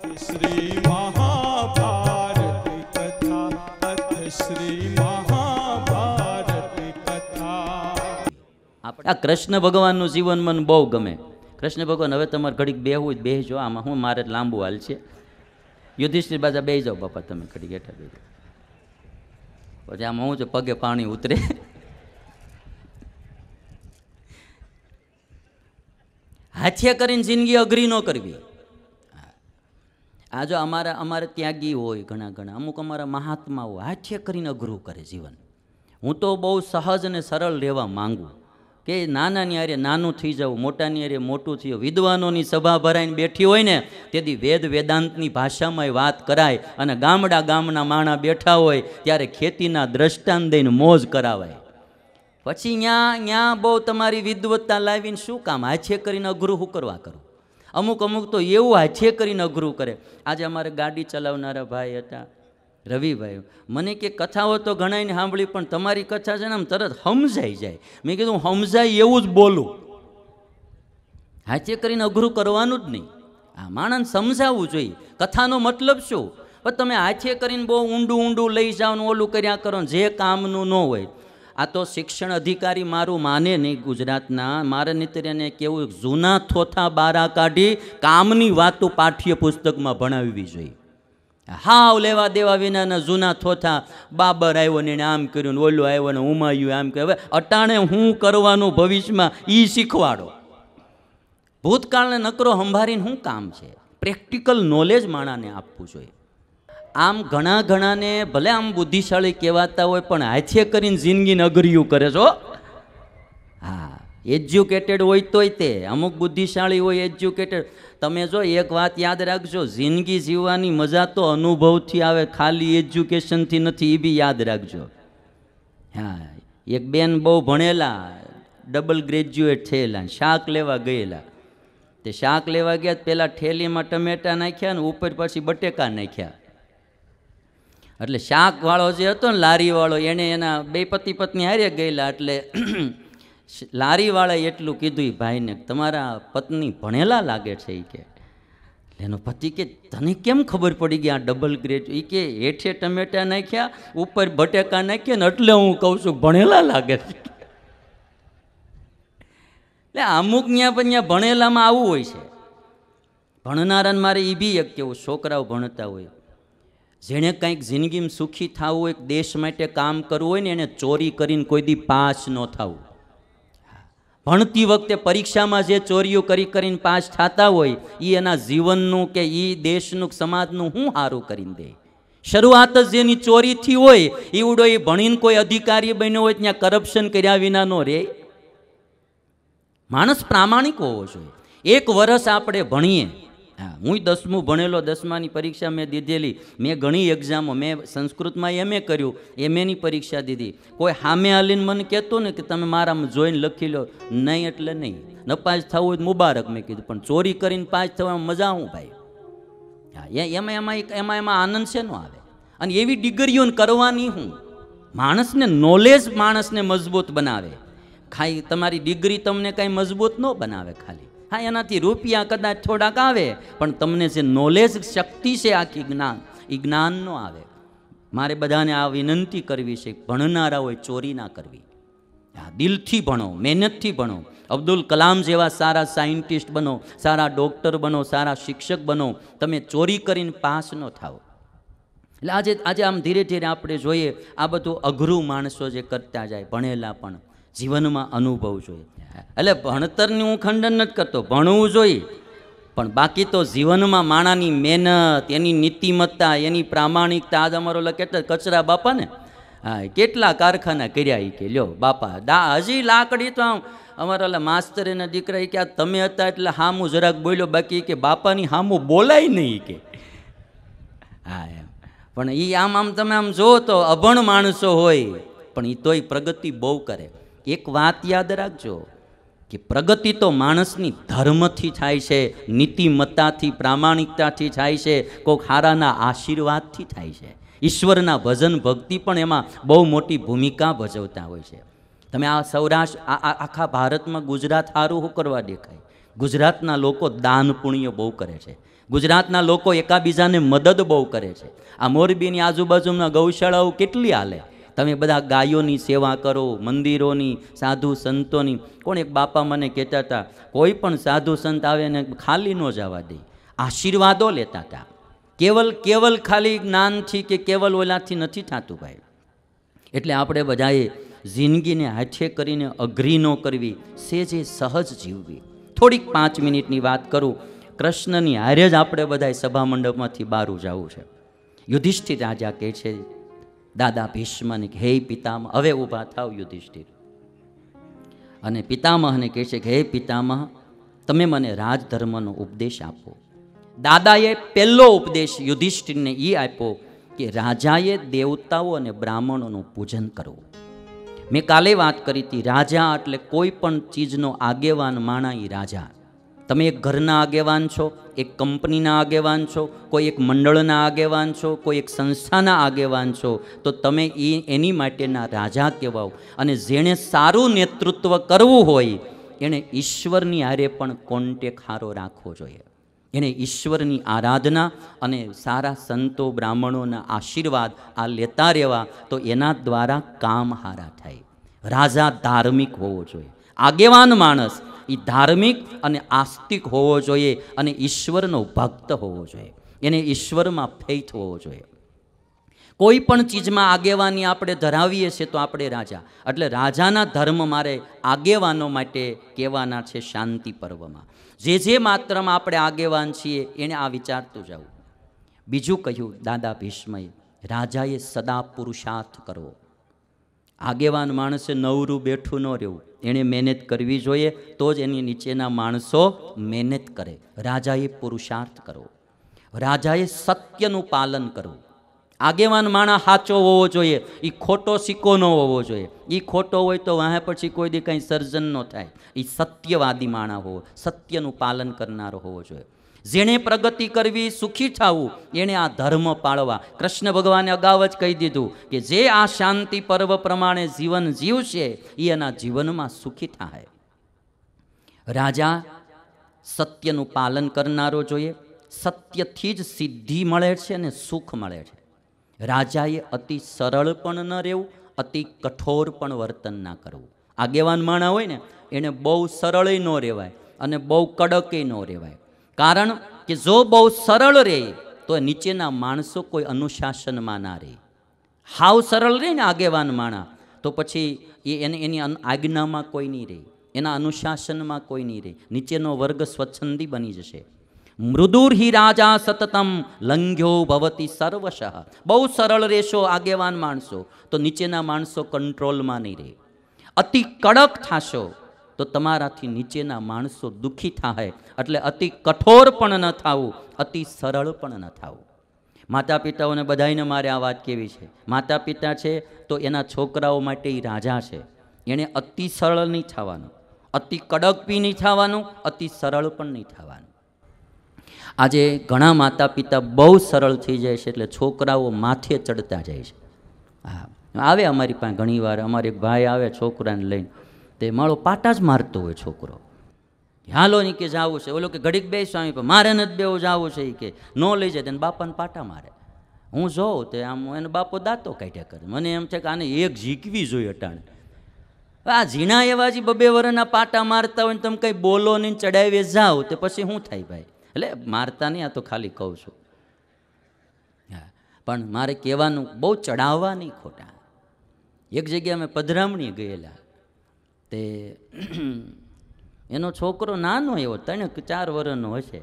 શ્રી શ્રી મહાભારતી આ કૃષ્ણ ભગવાનનું જીવન મને બહુ ગમે કૃષ્ણ ભગવાન હવે તમારે ઘડીક બેહવું જ બેહજો આમાં હું મારે લાંબુ હાલ છે યુધિષ્ઠિર બાજા બે જાઓ બાપા તમે ઘડીક હેઠા બેજો પછી આમાં હું છે પગે પાણી ઉતરે હાથિયા કરીને જિંદગી અઘરી ન કરવી આ જો અમારા અમારે ત્યાગી હોય ઘણા ઘણા અમુક અમારા મહાત્મા હોય હાથે કરીને અઘરું કરે જીવન હું તો બહુ સહજ અને સરળ રહેવા માગું કે નાનાની આરે નાનું થઈ જવું મોટાની આરે મોટું થયું વિદ્વાનોની સભા ભરાઈને બેઠી હોય ને તેથી વેદ વેદાંતની ભાષામાં વાત કરાય અને ગામડા ગામના માણા બેઠા હોય ત્યારે ખેતીના દ્રષ્ટાંત દઈને મોજ કરાવાય પછી ત્યાં ત્યાં બહુ તમારી વિદ્વત્તા લાવીને શું કામ હાથે કરીને અઘરું હું કરવા કરું અમુક અમુક તો એવું હાથે કરીને અઘરું કરે આજે અમારે ગાડી ચલાવનારા ભાઈ હતા રવિભાઈ મને કે કથાઓ તો ગણાયને સાંભળી પણ તમારી કથા છે ને આમ તરત સમજાઈ જાય મેં કીધું સમજાય એવું જ બોલું હાચે કરીને અઘરું કરવાનું જ નહીં આ માણસ સમજાવવું જોઈએ કથાનો મતલબ શું પણ તમે હાચે કરીને બહુ ઊંડું ઊંડું લઈ જાઓ ને ઓલું કર્યા કરો જે કામનું ન હોય આ તો શિક્ષણ અધિકારી મારું માને નહીં ગુજરાતના મારા નિત્રને કેવું જૂના થોથા બારા કાઢી કામની વાતો પાઠ્યપુસ્તકમાં ભણાવવી જોઈએ હાવ લેવા દેવા વિનાના જૂના થોથા બાબર આવ્યો ને આમ કર્યું ને ઓલું આવ્યો ને ઉમાયું આમ કહેવાય અટાણે હું કરવાનું ભવિષ્યમાં એ શીખવાડો ભૂતકાળને નકરો સંભાળીને શું કામ છે પ્રેક્ટિકલ નોલેજ માણાને આપવું જોઈએ આમ ઘણા ઘણાને ભલે આમ બુદ્ધિશાળી કહેવાતા હોય પણ હાથે કરીને જિંદગીને અઘરિયું કરે છો હા એજ્યુકેટેડ હોય તોય તે અમુક બુદ્ધિશાળી હોય એજ્યુકેટેડ તમે જો એક વાત યાદ રાખજો જિંદગી જીવવાની મજા તો અનુભવથી આવે ખાલી એજ્યુકેશનથી નથી એ બી યાદ રાખજો હા એક બેન બહુ ભણેલા ડબલ ગ્રેજ્યુએટ થયેલા શાક લેવા ગયેલા તે શાક લેવા ગયા પહેલાં ઠેલીમાં ટમેટાં નાખ્યા ને ઉપર પછી બટેકા નાખ્યા એટલે શાકવાળો જે હતો ને લારીવાળો એણે એના બે પતિ પત્ની હારે ગયેલા એટલે લારીવાળાએ એટલું કીધું એ ભાઈને તમારા પત્ની ભણેલા લાગે છે એ કે એનો પતિ કે તને કેમ ખબર પડી ગઈ આ ડબલ ગ્રેજ એ કે હેઠે ટમેટા નાખ્યા ઉપર બટેકા નાખ્યા ને એટલે હું કહું છું ભણેલા લાગે છે એટલે અમુક ત્યાં પણ ત્યાં ભણેલામાં આવું હોય છે ભણનારાને મારે એ બી એક કેવું છોકરાઓ ભણતા હોય જેણે કંઈક જિંદગીમાં સુખી થવું હોય દેશ માટે કામ કરવું હોય ને એને ચોરી કરીને કોઈ દી પાસ ન થવું ભણતી વખતે પરીક્ષામાં જે ચોરીઓ કરી કરીને પાસ થતા હોય એ એના જીવનનું કે એ દેશનું સમાજનું હું સારું કરીને દે શરૂઆત જ જેની ચોરીથી હોય એ ઉડો એ ભણીને કોઈ અધિકારી બન્યો હોય ત્યાં કરપ્શન કર્યા વિના નો રે માણસ પ્રામાણિક હોવો જોઈએ એક વર્ષ આપણે ભણીએ હા હું દસમું ભણેલો દસમાની પરીક્ષા મેં દીધેલી મેં ઘણી એક્ઝામો મેં સંસ્કૃતમાં એમએ કર્યું એમએની પરીક્ષા દીધી કોઈ હામે હાલીને મને કહેતો ને કે તમે મારામાં જોઈને લખી લો નહીં એટલે નહીં ન પાસ થવું હોય મુબારક મેં કીધું પણ ચોરી કરીને પાસ થવામાં મજા હું ભાઈ હા એ એમાં એમાં એમાં એમાં આનંદ છે નો આવે અને એવી ડિગ્રીઓને કરવાની હું માણસને નોલેજ માણસને મજબૂત બનાવે ખાલી તમારી ડિગ્રી તમને કાંઈ મજબૂત ન બનાવે ખાલી હા એનાથી રૂપિયા કદાચ થોડાક આવે પણ તમને જે નોલેજ શક્તિ છે આખી જ્ઞાન એ જ્ઞાનનો આવે મારે બધાને આ વિનંતી કરવી છે ભણનારા હોય ચોરી ના કરવી હા દિલથી ભણો મહેનતથી ભણો અબ્દુલ કલામ જેવા સારા સાયન્ટિસ્ટ બનો સારા ડૉક્ટર બનો સારા શિક્ષક બનો તમે ચોરી કરીને પાસ ન થાઓ એટલે આજે આજે આમ ધીરે ધીરે આપણે જોઈએ આ બધું અઘરું માણસો જે કરતા જાય ભણેલા પણ જીવનમાં અનુભવ જોઈએ એટલે ભણતરની હું ખંડન નથી કરતો ભણવું જોઈએ પણ બાકી તો જીવનમાં માણાની મહેનત એની નીતિમત્તા એની પ્રામાણિકતા આજ અમારો કેટલા કચરા બાપા ને હા કેટલા કારખાના કર્યા એ કે લ્યો બાપા દા હજી લાકડી તો આમ અમારા ઓલા માસ્તર એના દીકરા કે આ તમે હતા એટલે હામું જરાક બોલ્યો બાકી કે બાપાની હામું બોલાય નહીં કે હા એમ પણ એ આમ આમ તમે આમ જો તો અભણ માણસો હોય પણ એ તોય પ્રગતિ બહુ કરે એક વાત યાદ રાખજો કે પ્રગતિ તો માણસની ધર્મથી થાય છે નીતિમત્તાથી પ્રામાણિકતાથી થાય છે કોઈક હારાના આશીર્વાદથી થાય છે ઈશ્વરના ભજન ભક્તિ પણ એમાં બહુ મોટી ભૂમિકા ભજવતા હોય છે તમે આ સૌરાષ્ટ્ર આખા ભારતમાં ગુજરાત સારું શું કરવા દેખાય ગુજરાતના લોકો દાન પુણ્ય બહુ કરે છે ગુજરાતના લોકો એકાબીજાને મદદ બહુ કરે છે આ મોરબીની આજુબાજુના ગૌશાળાઓ કેટલી હાલે તમે બધા ગાયોની સેવા કરો મંદિરોની સાધુ સંતોની કોણ એક બાપા મને કહેતા હતા કોઈ પણ સાધુ સંત આવે ને ખાલી ન જવા દે આશીર્વાદો લેતા હતા કેવલ કેવલ ખાલી જ્ઞાનથી કે કેવલ ઓલાથી નથી થતું ભાઈ એટલે આપણે બધાએ જિંદગીને હાથે કરીને અઘરી ન કરવી સેજે સહજ જીવવી થોડીક પાંચ મિનિટની વાત કરું કૃષ્ણની હારે જ આપણે બધાએ સભા મંડપમાંથી બહાર જવું છે યુધિષ્ઠિર રાજા કહે છે દાદા ભીષ્મને હે પિતામહ હવે ઊભા થાવ યુધિષ્ઠિર અને પિતામહને કહે છે કે હે પિતામહ તમે મને રાજધર્મનો ઉપદેશ આપો દાદાએ પહેલો ઉપદેશ યુધિષ્ઠિરને એ આપ્યો કે રાજાએ દેવતાઓ અને બ્રાહ્મણોનું પૂજન કરવું મેં કાલે વાત કરી હતી રાજા એટલે કોઈ પણ ચીજનો આગેવાન માણા એ રાજા તમે એક ઘરના આગેવાન છો એક કંપનીના આગેવાન છો કોઈ એક મંડળના આગેવાન છો કોઈ એક સંસ્થાના આગેવાન છો તો તમે એ એની માટેના રાજા કહેવાઓ અને જેણે સારું નેતૃત્વ કરવું હોય એણે ઈશ્વરની આરે પણ કોન્ટેક હારો રાખવો જોઈએ એણે ઈશ્વરની આરાધના અને સારા સંતો બ્રાહ્મણોના આશીર્વાદ આ લેતા રહેવા તો એના દ્વારા કામ હારા થાય રાજા ધાર્મિક હોવો જોઈએ આગેવાન માણસ એ ધાર્મિક અને આસ્તિક હોવો જોઈએ અને ઈશ્વરનો ભક્ત હોવો જોઈએ એને ઈશ્વરમાં ફેથ હોવો જોઈએ કોઈ પણ ચીજમાં આગેવાની આપણે ધરાવીએ છીએ તો આપણે રાજા એટલે રાજાના ધર્મ મારે આગેવાનો માટે કહેવાના છે શાંતિ પર્વમાં જે જે માત્રામાં આપણે આગેવાન છીએ એને આ વિચારતું જવું બીજું કહ્યું દાદા ભીષ્મય રાજાએ સદા પુરુષાર્થ કરવો આગેવાન માણસે નવરું બેઠું ન રહેવું એણે મહેનત કરવી જોઈએ તો જ એની નીચેના માણસો મહેનત કરે રાજાએ પુરુષાર્થ કરો રાજાએ સત્યનું પાલન કરવું આગેવાન માણા સાચો હોવો જોઈએ એ ખોટો સિક્કો ન હોવો જોઈએ એ ખોટો હોય તો વાહે પછી કોઈ દી કંઈ સર્જન ન થાય એ સત્યવાદી માણા હોવો સત્યનું પાલન કરનારો હોવો જોઈએ જેણે પ્રગતિ કરવી સુખી થવું એણે આ ધર્મ પાળવા કૃષ્ણ ભગવાને અગાઉ જ કહી દીધું કે જે આ શાંતિ પર્વ પ્રમાણે જીવન જીવશે એ એના જીવનમાં સુખી થાય રાજા સત્યનું પાલન કરનારો જોઈએ સત્યથી જ સિદ્ધિ મળે છે અને સુખ મળે છે રાજાએ અતિ સરળ પણ ન રહેવું અતિ કઠોર પણ વર્તન ના કરવું આગેવાન માણા હોય ને એને બહુ સરળ ન રહેવાય અને બહુ કડકે ન રહેવાય કારણ કે જો બહુ સરળ રહે તો નીચેના માણસો કોઈ અનુશાસનમાં ના રહે હાવ સરળ રહે ને આગેવાન માણા તો પછી એ એને એની આજ્ઞામાં કોઈ નહીં રહે એના અનુશાસનમાં કોઈ નહીં રહે નીચેનો વર્ગ સ્વચ્છંદી બની જશે મૃદુર હિ રાજા સતતમ લંઘ્યો ભવતી સર્વશઃ બહુ સરળ રહેશો આગેવાન માણસો તો નીચેના માણસો કંટ્રોલમાં નહીં રહે અતિ કડક થાશો તો તમારાથી નીચેના માણસો દુઃખી થાય એટલે અતિ કઠોર પણ ન થવું અતિ સરળ પણ ન થવું માતા પિતાઓને બધાને મારે આ વાત કેવી છે માતા પિતા છે તો એના છોકરાઓ માટે એ રાજા છે એણે અતિ સરળ નહીં થવાનું અતિ કડક બી નહીં થવાનું અતિ સરળ પણ નહીં થવાનું આજે ઘણા માતા પિતા બહુ સરળ થઈ જાય છે એટલે છોકરાઓ માથે ચડતા જાય છે હા આવે અમારી પાસે ઘણીવાર અમારે ભાઈ આવે છોકરાને લઈને તે માળો પાટા જ મારતો હોય છોકરો હાલો નહીં કે જાવું છે ઓલો કે ઘડીક બે સ્વામી પણ મારે નથી બેવું જાવું છે એ કે ન લઈ જાય તેને બાપાને પાટા મારે હું જોઉં તે આમ એને બાપો દાંતો કાઢ્યા કરે મને એમ છે કે આને એક ઝીકવી જોઈએ અટાણે આ ઝીણા એવા જે બબે વરના પાટા મારતા હોય ને તમે કંઈ બોલો નહીં ચડાવીએ જાઓ તે પછી શું થાય ભાઈ એટલે મારતા નહીં આ તો ખાલી કહું છું હા પણ મારે કહેવાનું બહુ ચડાવવા નહીં ખોટા એક જગ્યાએ અમે પધરામણી ગયેલા તે એનો છોકરો નાનો એવો ત્રણ ચાર વર્ષનો હશે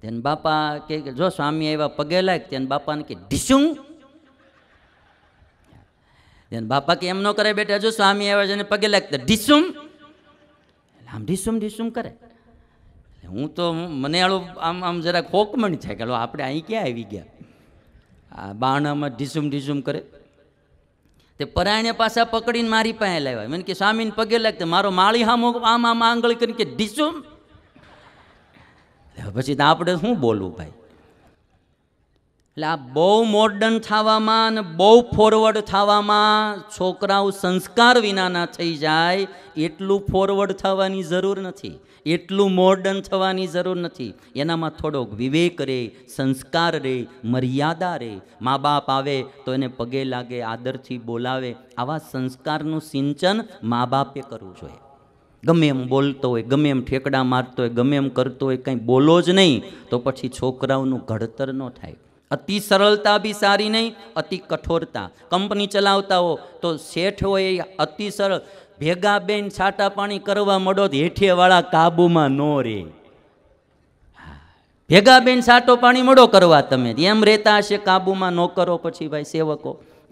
તેને બાપા કે જો સ્વામી એવા પગે લાગ તેને બાપાને કે ઢીસું તેને બાપા કે એમ ન કરે બેટા જો સ્વામી આવ્યા છે પગે લાગતા ઢીસુમ આમ ઢીસુમ ઢીસુમ કરે હું તો મને આળું આમ આમ જરા ખોકમણ છે કે આપણે અહીં ક્યાં આવી ગયા આ બાણામાં ઢીસુમ ઢીસુમ કરે તે પરાયણે પાછા પકડીને મારી પાસે લાવ્યા મને કે સ્વામીને પગે લાગતા મારો માળી હામો આમ આમ આંગળી કરીને કે ઢીસુમ પછી તો આપણે શું બોલવું ભાઈ એટલે આ બહુ મોર્ડન થવામાં ને બહુ ફોરવર્ડ થવામાં છોકરાઓ સંસ્કાર વિનાના થઈ જાય એટલું ફોરવર્ડ થવાની જરૂર નથી એટલું મોર્ડન થવાની જરૂર નથી એનામાં થોડોક વિવેક રે સંસ્કાર રે મર્યાદા રે મા બાપ આવે તો એને પગે લાગે આદરથી બોલાવે આવા સંસ્કારનું સિંચન મા બાપે કરવું જોઈએ ગમે એમ બોલતો હોય ગમે એમ ઠેકડા મારતો હોય ગમે એમ કરતો હોય કંઈ બોલો જ નહીં તો પછી છોકરાઓનું ઘડતર ન થાય અતિ સરળતા બી સારી નહીં અતિ કઠોરતા કંપની ચલાવતા હો તો શેઠ હોય એ અતિ સરળ ભેગા બેન છાટા પાણી કરવા મળો તો હેઠિયાવાળા કાબુમાં ન રહે ભેગા બેન સાટો પાણી મળો કરવા તમે એમ રહેતા હશે કાબુમાં ન કરો પછી ભાઈ સેવકો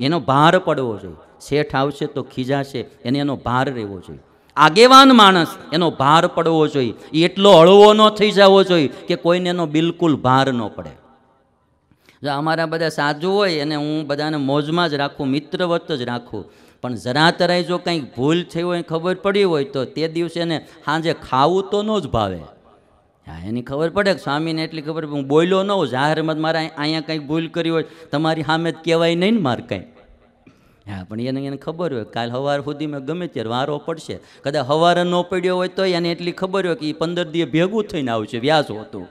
એનો ભાર પડવો જોઈએ શેઠ આવશે તો ખીજાશે એને એનો ભાર રહેવો જોઈએ આગેવાન માણસ એનો ભાર પડવો જોઈએ એટલો હળવો ન થઈ જવો જોઈએ કે કોઈને એનો બિલકુલ ભાર ન પડે જો અમારા બધા સાજુ હોય અને હું બધાને મોજમાં જ રાખું મિત્રવત જ રાખું પણ જરા તરાય જો કંઈક ભૂલ થઈ હોય ખબર પડી હોય તો તે દિવસે એને સાંજે ખાવું તો ન જ ભાવે હા એની ખબર પડે કે સ્વામીને એટલી ખબર હું બોલ્યો ન હોઉં જાહેરમાં મારા અહીંયા કંઈક ભૂલ કરી હોય તમારી સામે જ કહેવાય નહીં ને માર કંઈ હા પણ એને એને ખબર હોય કાલ સવાર મેં ગમે ત્યારે વારો પડશે કદાચ હવારે ન પડ્યો હોય તો એને એટલી ખબર હોય કે એ પંદર દિવસ ભેગું થઈને આવશે વ્યાજ હતું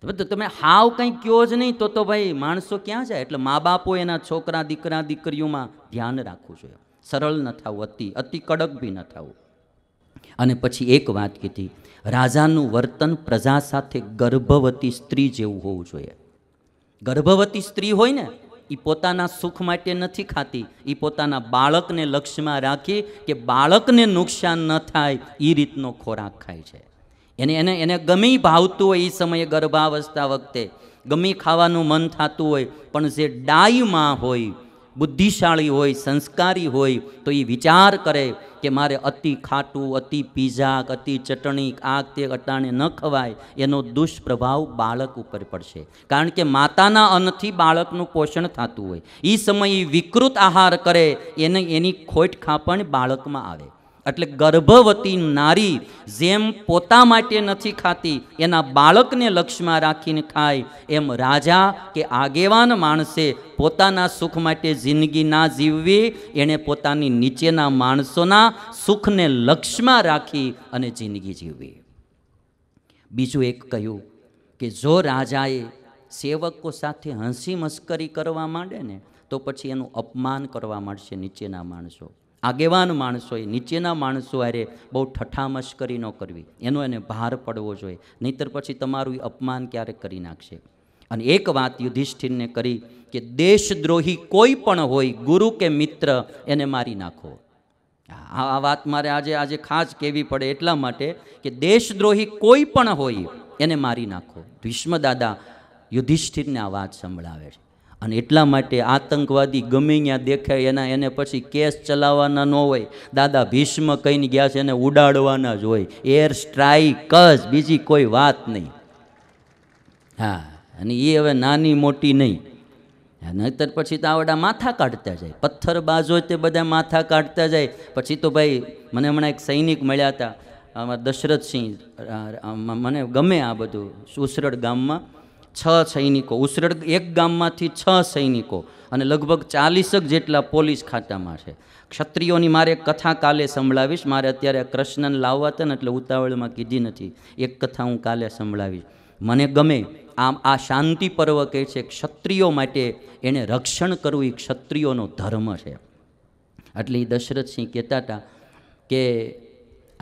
તો તમે હાવ કંઈ કયો જ નહીં તો તો ભાઈ માણસો ક્યાં જાય એટલે મા બાપો એના છોકરા દીકરા દીકરીઓમાં ધ્યાન રાખવું જોઈએ સરળ ન થવું અતિ અતિ કડક બી ન થવું અને પછી એક વાત કીધી રાજાનું વર્તન પ્રજા સાથે ગર્ભવતી સ્ત્રી જેવું હોવું જોઈએ ગર્ભવતી સ્ત્રી હોય ને એ પોતાના સુખ માટે નથી ખાતી એ પોતાના બાળકને લક્ષ્યમાં રાખી કે બાળકને નુકસાન ન થાય એ રીતનો ખોરાક ખાય છે એને એને એને ગમી ભાવતું હોય એ સમયે ગર્ભાવસ્થા વખતે ગમી ખાવાનું મન થતું હોય પણ જે ડાઈમાં હોય બુદ્ધિશાળી હોય સંસ્કારી હોય તો એ વિચાર કરે કે મારે અતિ ખાટું અતિ પીઝા અતિ ચટણી આગ તે અટાણે ન ખવાય એનો દુષ્પ્રભાવ બાળક ઉપર પડશે કારણ કે માતાના અન્નથી બાળકનું પોષણ થતું હોય એ સમયે વિકૃત આહાર કરે એને એની ખોટ ખાપણ બાળકમાં આવે એટલે ગર્ભવતી નારી જેમ પોતા માટે નથી ખાતી એના બાળકને લક્ષમાં રાખીને ખાય એમ રાજા કે આગેવાન માણસે પોતાના સુખ માટે જિંદગી ના જીવવી એણે પોતાની નીચેના માણસોના સુખને લક્ષમાં રાખી અને જિંદગી જીવવી બીજું એક કહ્યું કે જો રાજાએ સેવકો સાથે હંસી મસ્કરી કરવા માંડે ને તો પછી એનું અપમાન કરવા માંડશે નીચેના માણસો આગેવાન માણસોએ નીચેના માણસો અરે બહુ ઠઠામશ કરી ન કરવી એનો એને ભાર પડવો જોઈએ નહીતર પછી તમારું અપમાન ક્યારેક કરી નાખશે અને એક વાત યુધિષ્ઠિરને કરી કે દેશદ્રોહી કોઈ પણ હોય ગુરુ કે મિત્ર એને મારી નાખો આ વાત મારે આજે આજે ખાસ કહેવી પડે એટલા માટે કે દેશદ્રોહી કોઈ પણ હોય એને મારી નાખો ભીષ્મ દાદા યુધિષ્ઠિરને આ વાત સંભળાવે છે અને એટલા માટે આતંકવાદી ગમે ત્યાં દેખાય એના એને પછી કેસ ચલાવવાના ન હોય દાદા ભીષ્મ કહીને ગયા છે એને ઉડાડવાના જ હોય એર સ્ટ્રાઇક જ બીજી કોઈ વાત નહીં હા અને એ હવે નાની મોટી નહીં નહીતર પછી તો આવડા માથા કાઢતા જાય પથ્થર બાજો તે બધા માથા કાઢતા જાય પછી તો ભાઈ મને હમણાં એક સૈનિક મળ્યા હતા અમારા દશરથસિંહ મને ગમે આ બધું સુસરડ ગામમાં છ સૈનિકો ઉસરડ એક ગામમાંથી છ સૈનિકો અને લગભગ ચાલીસક જેટલા પોલીસ ખાતામાં છે ક્ષત્રિયોની મારે કથા કાલે સંભળાવીશ મારે અત્યારે કૃષ્ણને લાવવા હતા ને એટલે ઉતાવળમાં કીધી નથી એક કથા હું કાલે સંભળાવીશ મને ગમે આમ આ શાંતિ પર્વ કહે છે ક્ષત્રિયો માટે એને રક્ષણ કરવું એ ક્ષત્રિયોનો ધર્મ છે એટલે એ દશરથસિંહ કહેતા હતા કે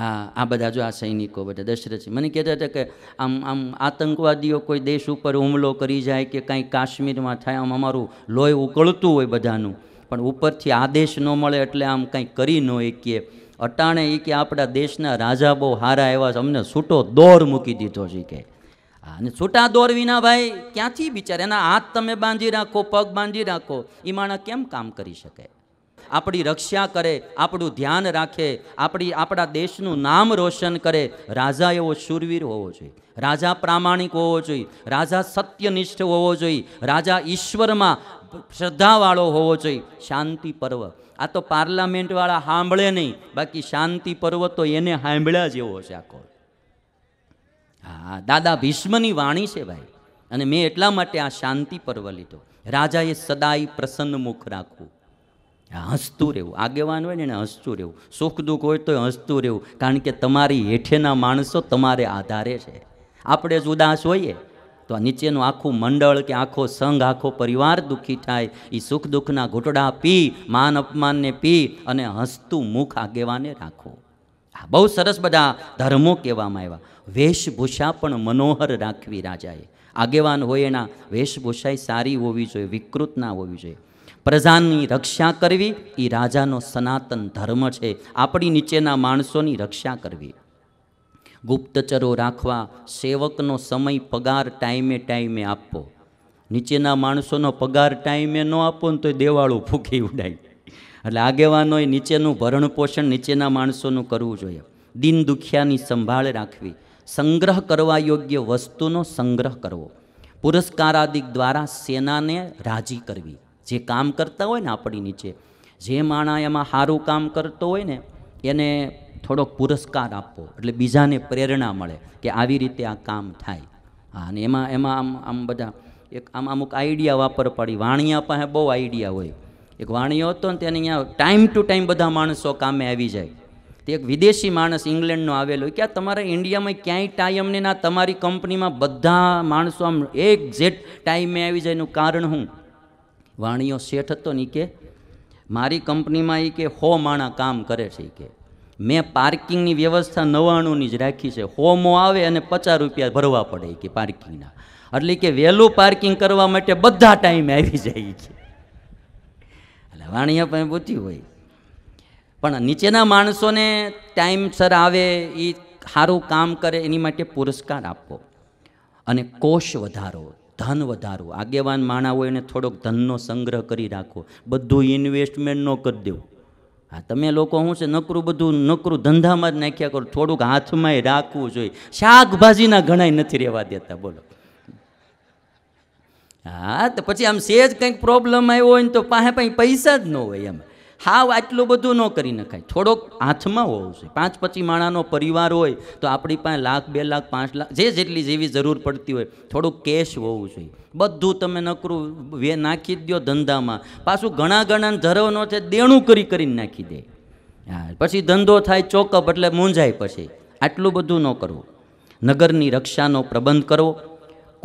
આ આ બધા જો આ સૈનિકો બધા દશરથજી મને કહેતા હતા કે આમ આમ આતંકવાદીઓ કોઈ દેશ ઉપર હુમલો કરી જાય કે કાંઈ કાશ્મીરમાં થાય આમ અમારું લોહી ઉકળતું હોય બધાનું પણ ઉપરથી આદેશ ન મળે એટલે આમ કંઈ કરી ન શકીએ અટાણે એ કે આપણા દેશના રાજા બહુ હારા એવા અમને છૂટો દોર મૂકી દીધો છે કે અને છૂટા દોર વિના ભાઈ ક્યાંથી બિચાર એના હાથ તમે બાંધી રાખો પગ બાંધી રાખો એ માણસ કેમ કામ કરી શકે આપણી રક્ષા કરે આપણું ધ્યાન રાખે આપણી આપણા દેશનું નામ રોશન કરે રાજા એવો શૂરવીર હોવો જોઈએ રાજા પ્રામાણિક હોવો જોઈએ રાજા સત્યનિષ્ઠ હોવો જોઈએ રાજા ઈશ્વરમાં શ્રદ્ધાવાળો હોવો જોઈએ શાંતિ પર્વ આ તો પાર્લામેન્ટવાળા સાંભળે નહીં બાકી શાંતિ પર્વ તો એને સાંભળ્યા જેવો છે આખો હા દાદા ભીષ્મની વાણી છે ભાઈ અને મેં એટલા માટે આ શાંતિ પર્વ લીધો રાજાએ સદાય પ્રસન્ન મુખ રાખવું હસતું રહેવું આગેવાન હોય ને એને હસતું રહેવું સુખ દુઃખ હોય તો હસતું રહેવું કારણ કે તમારી હેઠેના માણસો તમારે આધારે છે આપણે જ ઉદાસ હોઈએ તો નીચેનું આખું મંડળ કે આખો સંઘ આખો પરિવાર દુઃખી થાય એ સુખ દુઃખના ઘૂંટડા પી માન અપમાનને પી અને હસતું મુખ આગેવાને રાખો આ બહુ સરસ બધા ધર્મો કહેવામાં આવ્યા વેશભૂષા પણ મનોહર રાખવી રાજાએ આગેવાન હોય એના વેશભૂષાએ સારી હોવી જોઈએ વિકૃત ના હોવી જોઈએ પ્રજાની રક્ષા કરવી એ રાજાનો સનાતન ધર્મ છે આપણી નીચેના માણસોની રક્ષા કરવી ગુપ્તચરો રાખવા સેવકનો સમય પગાર ટાઈમે ટાઈમે આપવો નીચેના માણસોનો પગાર ટાઈમે ન આપો ને તો દેવાળું ફૂંકી ઉડાય એટલે આગેવાનોએ નીચેનું ભરણ પોષણ નીચેના માણસોનું કરવું જોઈએ દિન દુખિયાની સંભાળ રાખવી સંગ્રહ કરવા યોગ્ય વસ્તુનો સંગ્રહ કરવો પુરસ્કારાદિક દ્વારા સેનાને રાજી કરવી જે કામ કરતા હોય ને આપણી નીચે જે માણા એમાં સારું કામ કરતો હોય ને એને થોડોક પુરસ્કાર આપો એટલે બીજાને પ્રેરણા મળે કે આવી રીતે આ કામ થાય હા અને એમાં એમાં આમ આમ બધા એક આમ અમુક આઈડિયા વાપર પડી વાણિયા પાસે બહુ આઈડિયા હોય એક વાણિયો હતો ને તેને અહીંયા ટાઈમ ટુ ટાઈમ બધા માણસો કામે આવી જાય તે એક વિદેશી માણસ ઇંગ્લેન્ડનો આવેલો કે આ તમારા ઇન્ડિયામાં ક્યાંય ટાઈમ ને ના તમારી કંપનીમાં બધા માણસો આમ એક જેટ ટાઈમે આવી જાયનું કારણ હું વાણિયો શેઠ હતો ને કે મારી કંપનીમાં એ કે હો માણા કામ કરે છે કે મેં પાર્કિંગની વ્યવસ્થા નવાણુંની જ રાખી છે હોમો આવે અને પચાસ રૂપિયા ભરવા પડે કે પાર્કિંગના એટલે કે વહેલું પાર્કિંગ કરવા માટે બધા ટાઈમે આવી જાય છે એટલે વાણિયા પણ પૂછ્યું હોય પણ નીચેના માણસોને ટાઈમસર આવે એ સારું કામ કરે એની માટે પુરસ્કાર આપવો અને કોષ વધારો ધન વધારો આગેવાન માણા હોય એને થોડોક ધનનો સંગ્રહ કરી રાખો બધું ઇન્વેસ્ટમેન્ટ ન કરી દેવું હા તમે લોકો શું છે નકરું બધું નકરું ધંધામાં જ નાખ્યા કરો થોડુંક હાથમાંય રાખવું જોઈએ શાકભાજીના ઘણાય નથી રહેવા દેતા બોલો હા તો પછી આમ સેજ કંઈક પ્રોબ્લેમ આવ્યો હોય ને તો પાસે પાસે પૈસા જ ન હોય એમ હાવ આટલું બધું ન કરી નખાય થોડોક હાથમાં હોવું જોઈએ પાંચ પછી માણાનો પરિવાર હોય તો આપણી પાસે લાખ બે લાખ પાંચ લાખ જે જેટલી જેવી જરૂર પડતી હોય થોડુંક કેશ હોવું જોઈએ બધું તમે નકરું વે નાખી દો ધંધામાં પાછું ઘણા ઘણા ધરવાનો છે દેણું કરી કરીને નાખી દે હા પછી ધંધો થાય ચોકઅપ એટલે મૂંઝાય પછી આટલું બધું ન કરવું નગરની રક્ષાનો પ્રબંધ કરવો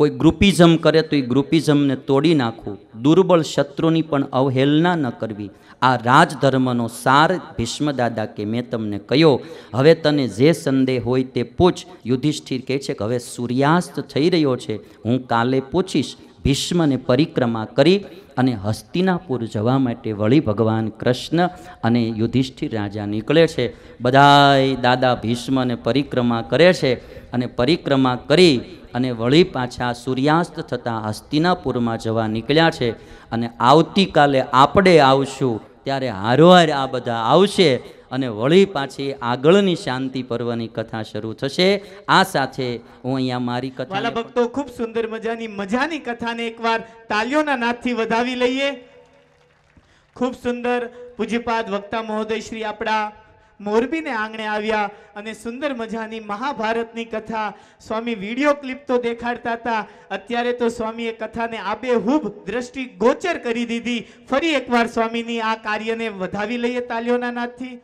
કોઈ ગ્રુપિઝમ કરે તો એ ગ્રુપિઝમને તોડી નાખવું દુર્બળ શત્રુની પણ અવહેલના ન કરવી આ રાજધર્મનો સાર ભીષ્મદાદા કે મેં તમને કહ્યો હવે તને જે સંદેહ હોય તે પૂછ યુધિષ્ઠિર કહે છે કે હવે સૂર્યાસ્ત થઈ રહ્યો છે હું કાલે પૂછીશ ભીષ્મને પરિક્રમા કરી અને હસ્તિનાપુર જવા માટે વળી ભગવાન કૃષ્ણ અને યુધિષ્ઠિર રાજા નીકળે છે બધાય દાદા ભીષ્મને પરિક્રમા કરે છે અને પરિક્રમા કરી અને વળી પાછા સૂર્યાસ્ત થતાં હસ્તિનાપુરમાં જવા નીકળ્યા છે અને આવતીકાલે આપણે આવશું ત્યારે હારોહાર આ બધા આવશે અને વળી પાછી આગળની શાંતિ પર્વની કથા શરૂ થશે આ સાથે હું અહીંયા મારી કથા ભક્તો ખૂબ સુંદર મજાની મજાની કથાને એકવાર તાલીઓના નાથથી વધાવી લઈએ ખૂબ સુંદર પૂજ્યપાદ વક્તા મહોદય શ્રી આપણા મોરબીને આંગણે આવ્યા અને સુંદર મજાની મહાભારતની કથા સ્વામી વિડીયો ક્લિપ તો દેખાડતા હતા અત્યારે તો સ્વામીએ કથાને આબેહૂબ દ્રષ્ટિ ગોચર કરી દીધી ફરી એકવાર સ્વામીની આ કાર્યને વધાવી લઈએ તાલીઓના નાથથી